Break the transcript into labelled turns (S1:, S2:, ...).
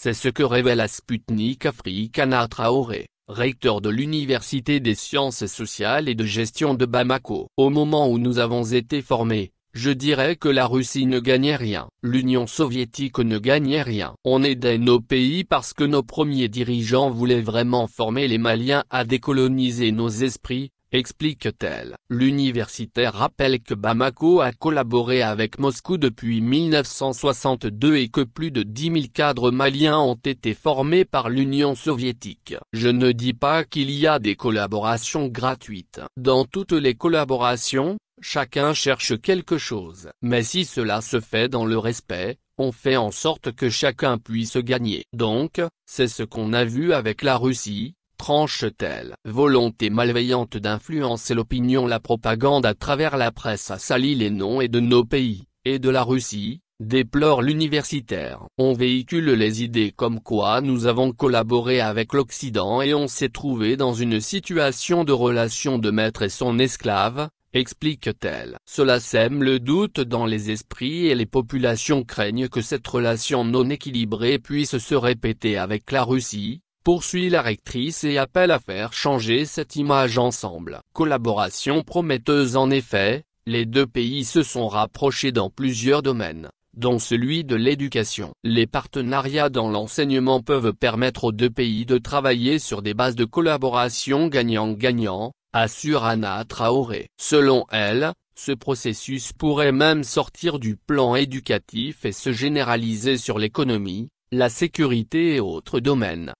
S1: C'est ce que révèle à Sputnik Africana Traoré, recteur de l'Université des sciences sociales et de gestion de Bamako. Au moment où nous avons été formés, je dirais que la Russie ne gagnait rien, l'Union soviétique ne gagnait rien. On aidait nos pays parce que nos premiers dirigeants voulaient vraiment former les Maliens à décoloniser nos esprits, explique-t-elle. L'universitaire rappelle que Bamako a collaboré avec Moscou depuis 1962 et que plus de 10 000 cadres maliens ont été formés par l'Union soviétique. Je ne dis pas qu'il y a des collaborations gratuites. Dans toutes les collaborations, chacun cherche quelque chose. Mais si cela se fait dans le respect, on fait en sorte que chacun puisse gagner. Donc, c'est ce qu'on a vu avec la Russie, tranche-t-elle Volonté malveillante d'influencer l'opinion La propagande à travers la presse a sali les noms et de nos pays, et de la Russie, déplore l'universitaire. On véhicule les idées comme quoi nous avons collaboré avec l'Occident et on s'est trouvé dans une situation de relation de maître et son esclave, explique-t-elle. Cela sème le doute dans les esprits et les populations craignent que cette relation non équilibrée puisse se répéter avec la Russie, poursuit la rectrice et appelle à faire changer cette image ensemble. Collaboration prometteuse en effet, les deux pays se sont rapprochés dans plusieurs domaines dont celui de l'éducation. Les partenariats dans l'enseignement peuvent permettre aux deux pays de travailler sur des bases de collaboration gagnant-gagnant, assure Anna Traoré. Selon elle, ce processus pourrait même sortir du plan éducatif et se généraliser sur l'économie, la sécurité et autres domaines.